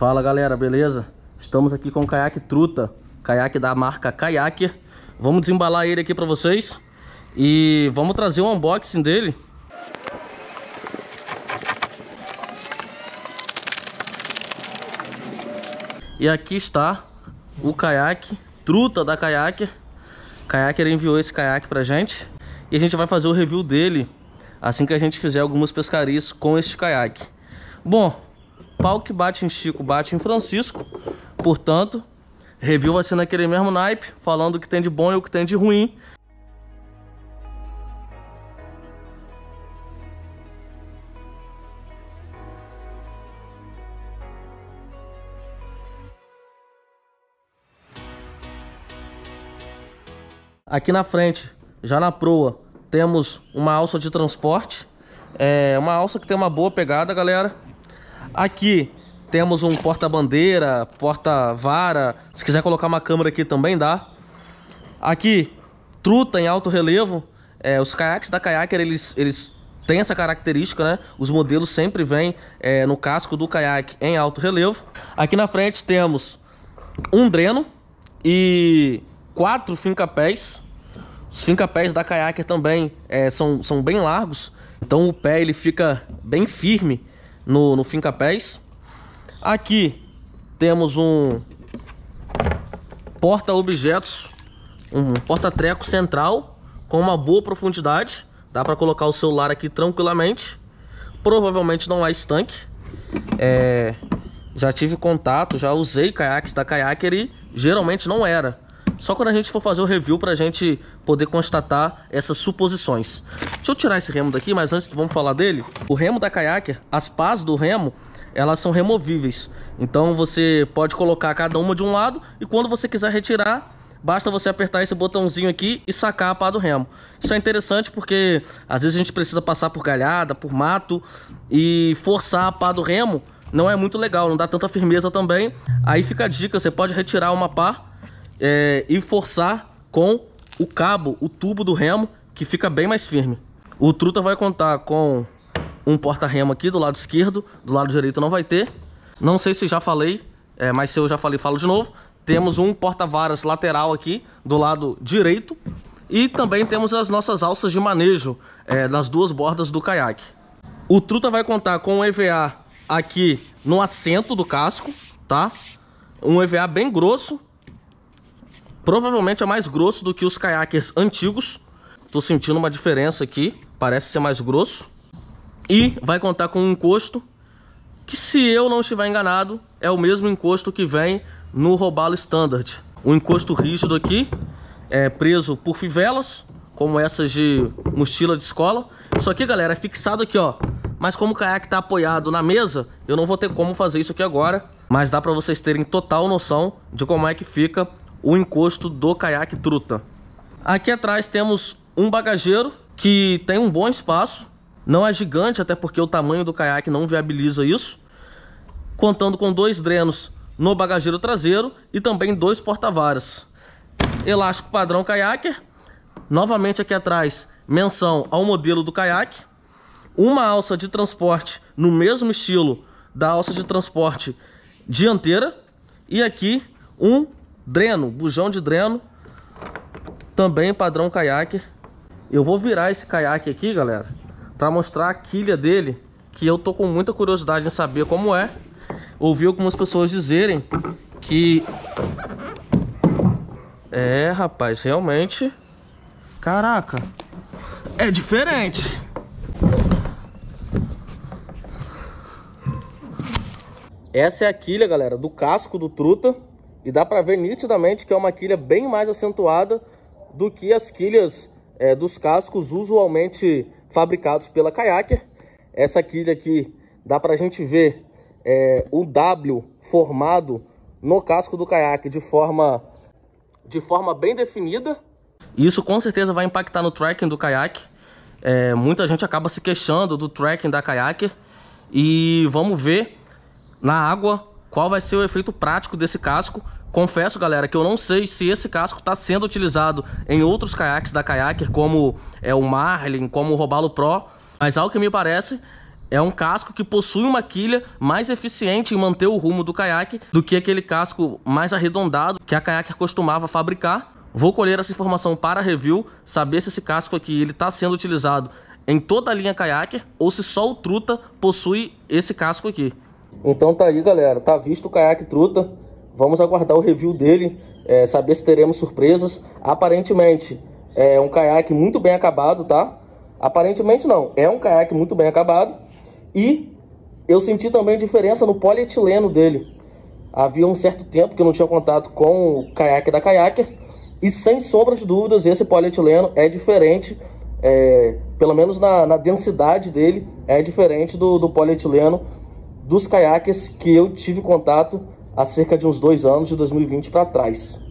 Fala galera, beleza? Estamos aqui com o caiaque truta, caiaque da marca Kayaker. Vamos desembalar ele aqui para vocês e vamos trazer o um unboxing dele. E aqui está o caiaque truta da Kayaker. Kayaker enviou esse caiaque pra gente e a gente vai fazer o review dele assim que a gente fizer algumas pescarias com este caiaque. Bom, pau que bate em Chico, bate em Francisco. Portanto, review vai ser naquele mesmo naipe, falando o que tem de bom e o que tem de ruim. Aqui na frente, já na proa, temos uma alça de transporte. É uma alça que tem uma boa pegada, galera. Aqui temos um porta-bandeira, porta-vara. Se quiser colocar uma câmera aqui também dá. Aqui, truta em alto relevo. É, os caiaques da Kayaker, eles, eles têm essa característica, né? Os modelos sempre vêm é, no casco do caiaque em alto relevo. Aqui na frente temos um dreno e quatro fincapés. Os fincapés da Kayaker também é, são, são bem largos. Então o pé ele fica bem firme no, no Finca Pés. Aqui temos um porta-objetos, um porta-treco central com uma boa profundidade. Dá para colocar o celular aqui tranquilamente. Provavelmente não há é estanque. É, já tive contato, já usei caiaques da Kayaker e geralmente não era. Só quando a gente for fazer o review para a gente poder constatar essas suposições. Deixa eu tirar esse remo daqui, mas antes vamos falar dele. O remo da Kayaker, as pás do remo, elas são removíveis. Então você pode colocar cada uma de um lado e quando você quiser retirar, basta você apertar esse botãozinho aqui e sacar a pá do remo. Isso é interessante porque às vezes a gente precisa passar por galhada, por mato e forçar a pá do remo não é muito legal, não dá tanta firmeza também. Aí fica a dica, você pode retirar uma pá é, e forçar com o cabo, o tubo do remo, que fica bem mais firme. O truta vai contar com um porta-remo aqui do lado esquerdo, do lado direito não vai ter. Não sei se já falei, é, mas se eu já falei, falo de novo. Temos um porta-varas lateral aqui do lado direito. E também temos as nossas alças de manejo é, nas duas bordas do caiaque. O Truta vai contar com um EVA aqui no assento do casco, tá? Um EVA bem grosso, Provavelmente é mais grosso do que os caiaques antigos. Tô sentindo uma diferença aqui, parece ser mais grosso. E vai contar com um encosto que, se eu não estiver enganado, é o mesmo encosto que vem no robalo standard. O encosto rígido aqui é preso por fivelas, como essas de mochila de escola. Isso aqui, galera, é fixado aqui, ó. Mas como o caiaque tá apoiado na mesa, eu não vou ter como fazer isso aqui agora. Mas dá para vocês terem total noção de como é que fica o encosto do caiaque truta. Aqui atrás temos um bagageiro que tem um bom espaço, não é gigante, até porque o tamanho do caiaque não viabiliza isso, contando com dois drenos no bagageiro traseiro e também dois porta-varas. Elástico padrão caiaque, novamente aqui atrás menção ao modelo do caiaque, uma alça de transporte no mesmo estilo da alça de transporte dianteira e aqui um dreno, bujão de dreno, também padrão caiaque. Eu vou virar esse caiaque aqui, galera, para mostrar a quilha dele, que eu tô com muita curiosidade em saber como é. Ouvi algumas pessoas dizerem que... É, rapaz, realmente... Caraca, é diferente. Essa é a quilha, galera, do casco do truta. E dá para ver nitidamente que é uma quilha bem mais acentuada do que as quilhas é, dos cascos usualmente fabricados pela Kayaker. Essa quilha aqui dá para a gente ver é, o W formado no casco do caiaque de forma, de forma bem definida. Isso com certeza vai impactar no tracking do caiaque. É, muita gente acaba se queixando do tracking da caiaque. E vamos ver na água qual vai ser o efeito prático desse casco. Confesso, galera, que eu não sei se esse casco está sendo utilizado em outros caiaques da Kayaker, como é, o Marlin, como o Robalo Pro, mas ao que me parece, é um casco que possui uma quilha mais eficiente em manter o rumo do caiaque do que aquele casco mais arredondado que a Kayaker costumava fabricar. Vou colher essa informação para review, saber se esse casco aqui ele está sendo utilizado em toda a linha Kayaker ou se só o Truta possui esse casco aqui. Então tá aí, galera. Tá visto o caiaque truta. Vamos aguardar o review dele, é, saber se teremos surpresas. Aparentemente, é um caiaque muito bem acabado, tá? Aparentemente não, é um caiaque muito bem acabado. E eu senti também diferença no polietileno dele. Havia um certo tempo que eu não tinha contato com o caiaque da Kayaker. E sem sombra de dúvidas, esse polietileno é diferente, é, pelo menos na, na densidade dele, é diferente do, do polietileno dos caiaques que eu tive contato há cerca de uns dois anos, de 2020 para trás.